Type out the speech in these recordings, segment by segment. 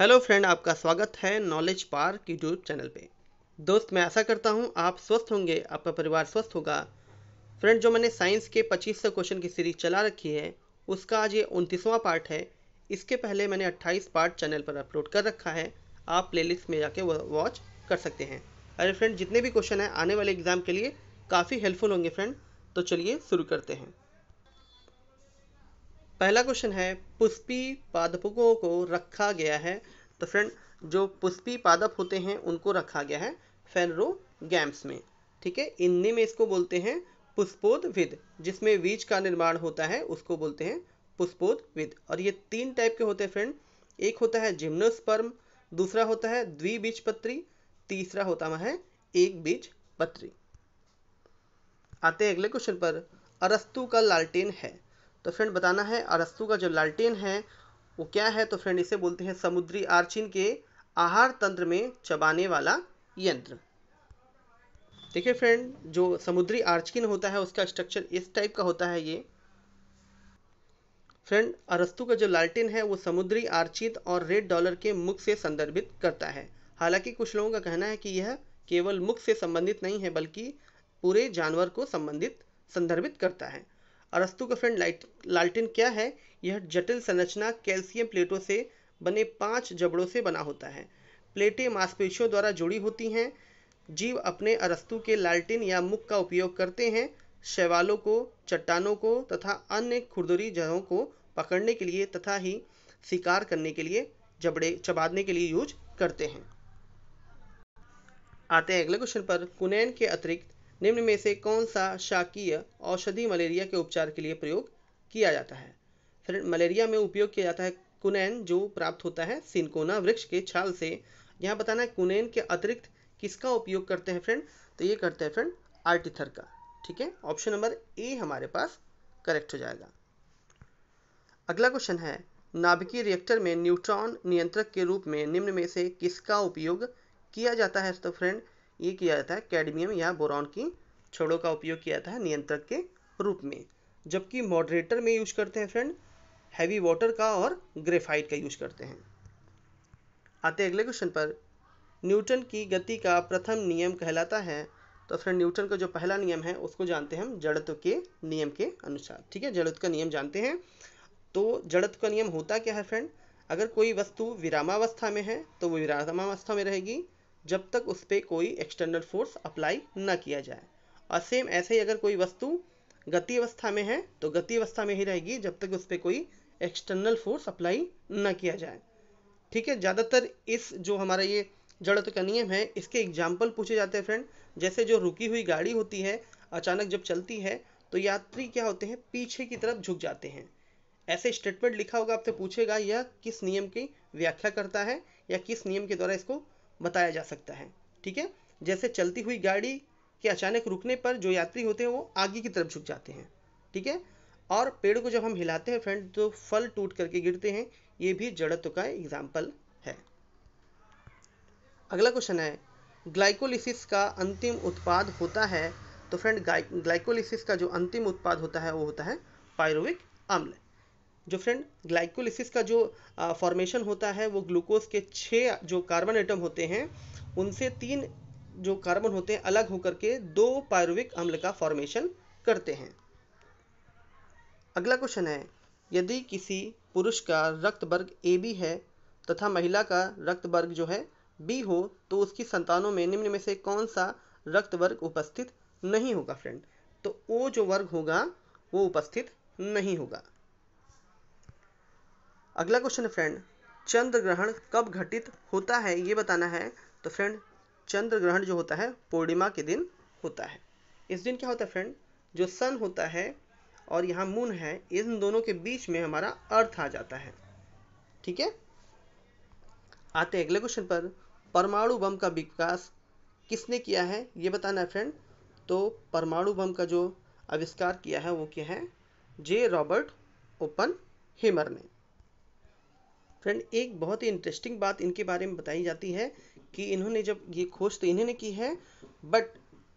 hello friend आपका स्वागत है नॉलेज पार्क यूट्यूब चैनल पे दोस्त मैं ऐसा करता हूँ आप स्वस्थ होंगे आपका परिवार स्वस्थ होगा फ्रेंड जो मैंने साइंस के 2500 क्वेश्चन की सीरीज चला रखी है उसका आज ये उनतीसवां पार्ट है इसके पहले मैंने 28 पार्ट चैनल पर अपलोड कर रखा है आप प्लेलिस्ट में जाके वॉच कर सकते हैं अरे फ्रेंड जितने भी क्वेश्चन हैं आने वाले एग्जाम के लिए काफ़ी हेल्पफुल होंगे फ्रेंड तो चलिए शुरू करते हैं पहला क्वेश्चन है पुष्पी पादपों को रखा गया है तो फ्रेंड जो पुष्पी पादप होते हैं उनको रखा गया है फेनरो गैम्स में ठीक है हिंदी में इसको बोलते हैं पुष्पोदविद जिसमें बीज का निर्माण होता है उसको बोलते हैं पुष्पोदविद और ये तीन टाइप के होते हैं फ्रेंड एक होता है जिम्नोस्पर्म दूसरा होता है द्विबीज पत्री तीसरा होता है एक बीज पत्री आते हैं अगले क्वेश्चन पर अरस्तु का लालटेन है तो फ्रेंड बताना है अरस्तु का जो लालटेन है वो क्या है तो फ्रेंड इसे बोलते हैं समुद्री आर्चिन के आहार तंत्र में चबाने वाला यंत्र देखिए फ्रेंड जो समुद्री आर्चकिन होता है उसका स्ट्रक्चर इस टाइप का होता है ये फ्रेंड अरस्तु का जो लालटेन है वो समुद्री आर्चित और रेड डॉलर के मुख से संदर्भित करता है हालांकि कुछ लोगों का कहना है कि यह केवल मुख से संबंधित नहीं है बल्कि पूरे जानवर को संबंधित संदर्भित करता है अरस्तु का फ्रेंड लालटेन क्या है यह जटिल संरचना कैल्शियम प्लेटों से बने पांच जबड़ों से बना होता है प्लेटें मांसपेशियों द्वारा जुड़ी होती हैं जीव अपने अरस्तु के लालटेन या मुख का उपयोग करते हैं शैवालों को चट्टानों को तथा अन्य खुरदुरी जगहों को पकड़ने के लिए तथा ही शिकार करने के लिए जबड़े चबाने के लिए यूज करते हैं आते हैं अगले क्वेश्चन पर कुनैन के अतिरिक्त निम्न में से कौन सा शाकीय औषधि मलेरिया के उपचार के लिए प्रयोग किया जाता है फिर मलेरिया में उपयोग किया जाता है कुनैन जो प्राप्त होता है सिनकोना वृक्ष के छाल से यहाँ बताना है कुनैन के अतिरिक्त किसका उपयोग करते हैं फ्रेंड तो ये करते हैं फ्रेंड आर्टिथर का ठीक है ऑप्शन नंबर ए हमारे पास करेक्ट हो जाएगा अगला क्वेश्चन है नाभिकीय रिएक्टर में न्यूट्रॉन नियंत्रक के रूप में निम्न में से किसका उपयोग किया जाता है तो फ्रेंड ये किया जाता है कैडमियम या बोरॉन की छोड़ों का उपयोग किया जाता है नियंत्रक के रूप में जबकि मॉडरेटर में यूज करते हैं फ्रेंड हैवी वाटर का और ग्रेफाइट का यूज करते हैं आते अगले क्वेश्चन पर न्यूटन की गति का प्रथम नियम कहलाता है तो फ्रेंड न्यूटन का जो पहला नियम है उसको जानते हैं हम जड़त्व के नियम के अनुसार ठीक है जड़त्व का नियम जानते हैं तो जड़त्व का नियम होता क्या है फ्रेंड अगर कोई वस्तु विरामावस्था में है तो वो विरामावस्था में रहेगी जब तक उस पर कोई एक्सटर्नल फोर्स अप्लाई ना किया जाए और सेम ऐसे ही अगर कोई वस्तु गति अवस्था में है तो गति अवस्था में ही रहेगी जब तक उस पर कोई एक्सटर्नल फोर्स अप्लाई ना किया जाए ठीक है ज़्यादातर इस जो हमारा ये जड़त का नियम है इसके एग्जाम्पल पूछे जाते हैं फ्रेंड जैसे जो रुकी हुई गाड़ी होती है अचानक जब चलती है तो यात्री क्या होते हैं पीछे की तरफ झुक जाते हैं ऐसे स्टेटमेंट लिखा होगा आपसे पूछेगा यह किस नियम की व्याख्या करता है या किस नियम के द्वारा इसको बताया जा सकता है ठीक है जैसे चलती हुई गाड़ी के अचानक रुकने पर जो यात्री होते हैं वो आगे की तरफ झुक जाते हैं ठीक है और पेड़ को जब हम हिलाते हैं फ्रेंड तो फल टूट करके गिरते हैं ये भी जड़त्व का एग्जाम्पल है अगला क्वेश्चन है ग्लाइकोलिसिस का अंतिम उत्पाद होता है तो फ्रेंड ग्लाइकोलिसिस का जो अंतिम उत्पाद होता है वो होता है पायरोविक अम्ल जो फ्रेंड ग्लाइकोलिसिस का जो फॉर्मेशन होता है वो ग्लूकोज के छः जो कार्बन एटम होते हैं उनसे तीन जो कार्बन होते हैं अलग होकर के दो पायरुविक अम्ल का फॉर्मेशन करते हैं अगला क्वेश्चन है यदि किसी पुरुष का रक्त वर्ग ए बी है तथा महिला का रक्त वर्ग जो है बी हो तो उसकी संतानों में निम्न में से कौन सा रक्त वर्ग उपस्थित नहीं होगा फ्रेंड तो ओ जो वर्ग होगा वो उपस्थित नहीं होगा अगला क्वेश्चन है फ्रेंड चंद्र ग्रहण कब घटित होता है ये बताना है तो फ्रेंड चंद्र ग्रहण जो होता है पूर्णिमा के दिन होता है इस दिन क्या होता है फ्रेंड जो सन होता है और यहाँ मून है इन दोनों के बीच में हमारा अर्थ आ जाता है ठीक है आते अगले क्वेश्चन पर परमाणु बम का विकास किसने किया है ये बताना है फ्रेंड तो परमाणु बम का जो आविष्कार किया है वो क्या है जे रॉबर्ट ओपन हेमर ने फ्रेंड एक बहुत ही इंटरेस्टिंग बात इनके बारे में बताई जाती है कि इन्होंने जब ये खोज तो इन्होंने की है बट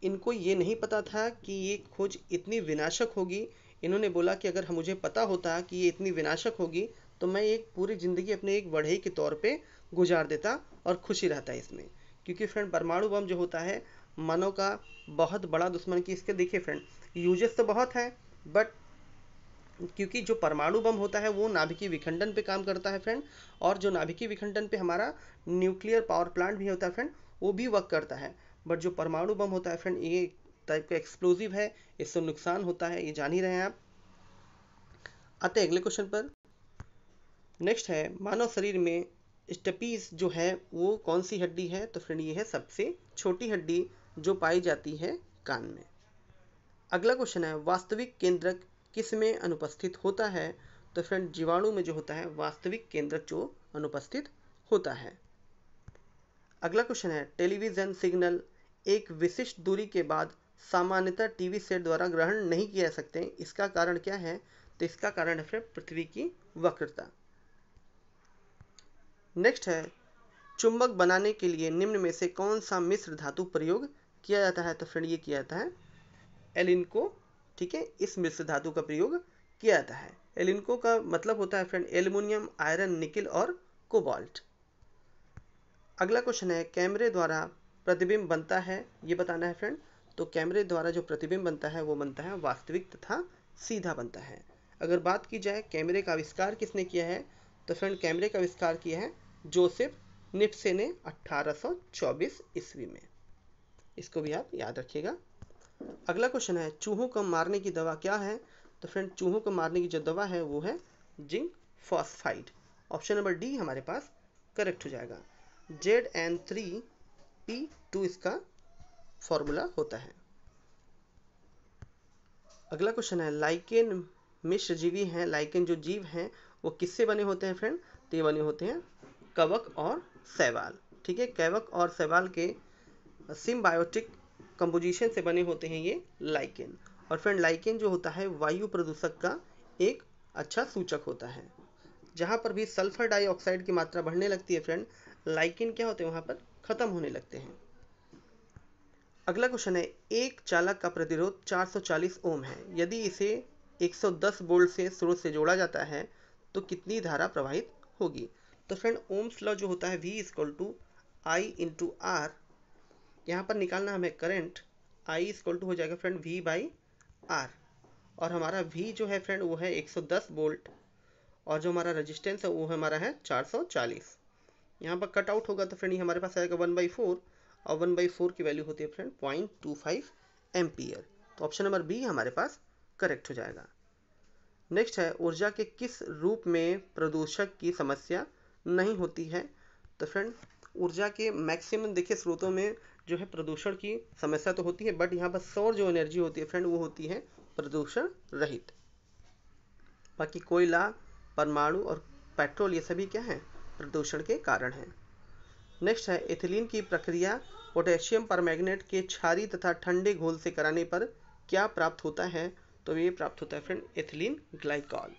इनको ये नहीं पता था कि ये खोज इतनी विनाशक होगी इन्होंने बोला कि अगर मुझे पता होता कि ये इतनी विनाशक होगी तो मैं एक पूरी ज़िंदगी अपने एक बढ़ई के तौर पे गुजार देता और खुशी रहता इसमें क्योंकि फ्रेंड परमाणु बम जो होता है मानव का बहुत बड़ा दुश्मन की इसके देखिए फ्रेंड यूजेस तो बहुत है बट क्योंकि जो परमाणु बम होता है वो नाभिकीय विखंडन पे काम करता है फ्रेंड और जो नाभिकीय विखंडन पे हमारा न्यूक्लियर पावर प्लांट भी होता है फ्रेंड वो भी वर्क करता है बट जो परमाणु बम होता है फ्रेंड ये टाइप का एक्सप्लोजिव है इससे नुकसान होता है ये जान ही रहे हैं आप आते अगले क्वेश्चन पर नेक्स्ट है मानव शरीर में स्टपीज जो है वो कौन सी हड्डी है तो फ्रेंड ये है सबसे छोटी हड्डी जो पाई जाती है कान में अगला क्वेश्चन है वास्तविक केंद्रक किस में अनुपस्थित होता है तो फ्रेंड जीवाणु में जो होता है वास्तविक केंद्र जो अनुपस्थित होता है अगला क्वेश्चन है टेलीविजन सिग्नल एक विशिष्ट दूरी के बाद सामान्यतः टीवी सेट द्वारा ग्रहण नहीं किया जा सकते इसका कारण क्या है तो इसका कारण है फ्रेंड पृथ्वी की वक्रता नेक्स्ट है चुंबक बनाने के लिए निम्न में से कौन सा मिश्र धातु प्रयोग किया जाता है तो फ्रेंड ये किया जाता है एलिनको ठीक है इस मिश्र धातु का प्रयोग किया जाता है एलिनको का मतलब होता है फ्रेंड एल्यूमिनियम आयरन निकिल और कोबाल्ट अगला क्वेश्चन है कैमरे द्वारा प्रतिबिंब बनता है ये बताना है फ्रेंड तो कैमरे द्वारा जो प्रतिबिंब बनता है वो बनता है वास्तविक तथा सीधा बनता है अगर बात की जाए कैमरे का आविष्कार किसने किया है तो फ्रेंड कैमरे का आविष्कार किया है जोसेफ निप्से ने 1824 ईस्वी में इसको भी आप याद रखिएगा अगला क्वेश्चन है चूहों को मारने की दवा क्या है तो फ्रेंड चूहों को मारने की जो दवा है वो है zinc phosphide option number D हमारे पास करेक्ट हो जाएगा Z N three P two इसका फॉर्मूला होता है अगला क्वेश्चन है लाइकेन मिश्र जीवी हैं लाइकेन जो जीव हैं वो किससे बने होते हैं फ्रेंड तो ये बने होते हैं कवक और सैवाल ठीक है कवक और सैवाल के सिम्बायोटिक कंपोजिशन से बने होते हैं ये लाइकेन और फ्रेंड लाइकेन जो होता है वायु प्रदूषक का एक अच्छा सूचक होता है जहाँ पर भी सल्फर डाइऑक्साइड की मात्रा बढ़ने लगती है फ्रेंड लाइकेन क्या होते हैं वहाँ पर खत्म होने लगते हैं अगला क्वेश्चन है एक चालक का प्रतिरोध 440 ओम है यदि इसे 110 बोल्ट से स्रोत से जोड़ा जाता है तो कितनी धारा प्रवाहित होगी तो फ्रेंड ओम्स लॉ जो होता है V equal to I into R यहाँ पर निकालना हमें करंट आई इक्वल टू हो जाएगा फ्रेंड वी बाई आर और हमारा वी जो है फ्रेंड वो है 110 वोल्ट और जो हमारा रेजिस्टेंस है वो हमारा है 440 यहाँ पर कट आउट होगा तो फ्रेंड ये हमारे पास आएगा वन बाई फोर और वन बाई फोर की वैल्यू होती है friend point two five ampere तो ऑप्शन नंबर बी हमारे पास करेक्ट हो जाएगा नेक्स्ट है ऊर्जा के किस रूप में प्रदूषक की समस्या नहीं होती है तो फ्रेंड ऊर्जा के मैक्सिमम देखिए स्रोतों में जो है प्रदूषण की समस्या तो होती है बट यहाँ पर सौर जो एनर्जी होती है फ्रेंड वो होती है प्रदूषण रहित बाकी कोयला परमाणु और पेट्रोल ये सभी क्या है प्रदूषण के कारण हैं नेक्स्ट है एथिलीन की प्रक्रिया पोटेशियम पर के छारी तथा ठंडे घोल से कराने पर क्या प्राप्त होता है तो ये प्राप्त होता है फ्रेंड एथिलीन ग्लाइकॉल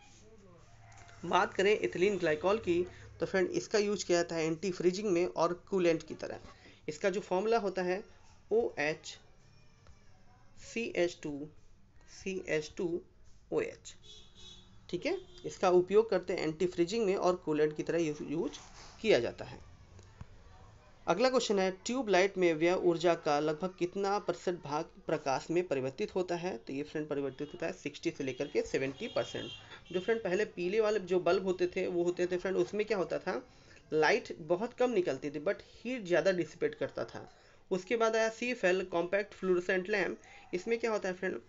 बात करें एथिलीन ग्लाइकॉल की तो फ्रेंड इसका यूज किया जाता है एंटी फ्रीजिंग में और कूलेंट की तरह इसका जो फॉर्मूला होता है O H C H two C H two O H ठीक है इसका उपयोग करते हैं एंटी फ्रिजिंग में और कूलेंट की तरह यूज किया जाता है अगला क्वेश्चन है ट्यूब लाइट में व्यय ऊर्जा का लगभग कितना परसेंट भाग प्रकाश में परिवर्तित होता है तो ये फ्रेंड परिवर्तित होता है 60 से लेकर के 70 परसेंट जो फ्रेंड पहले पीले वाले जो बल्ब होते थे वो होते थे फ्रेंड उसमें क्या होता था लाइट बहुत कम निकलती थी बट हीट ज़्यादा डिसिपेट करता था उसके बाद आया C F L compact fluorescent lamp इसमें क्या होता है फ्रेंड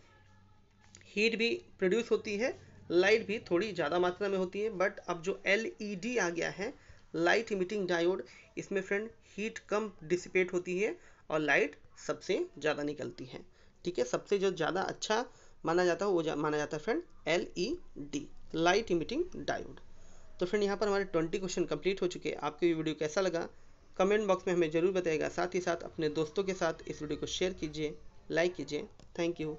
हीट भी प्रोड्यूस होती है लाइट भी थोड़ी ज़्यादा मात्रा में होती है बट अब जो एल e आ गया है लाइट इमिटिंग डायोड इसमें फ्रेंड हीट कम डिसिपेट होती है और लाइट सबसे ज़्यादा निकलती है ठीक है सबसे जो ज़्यादा अच्छा माना जाता है वो जा, माना जाता है friend L light emitting diode तो फ्रेंड यहाँ पर हमारे ट्वेंटी क्वेश्चन कंप्लीट हो चुके आपको ये वीडियो कैसा लगा कमेंट बॉक्स में हमें ज़रूर बताएगा साथ ही साथ अपने दोस्तों के साथ इस वीडियो को शेयर कीजिए लाइक कीजिए थैंक यू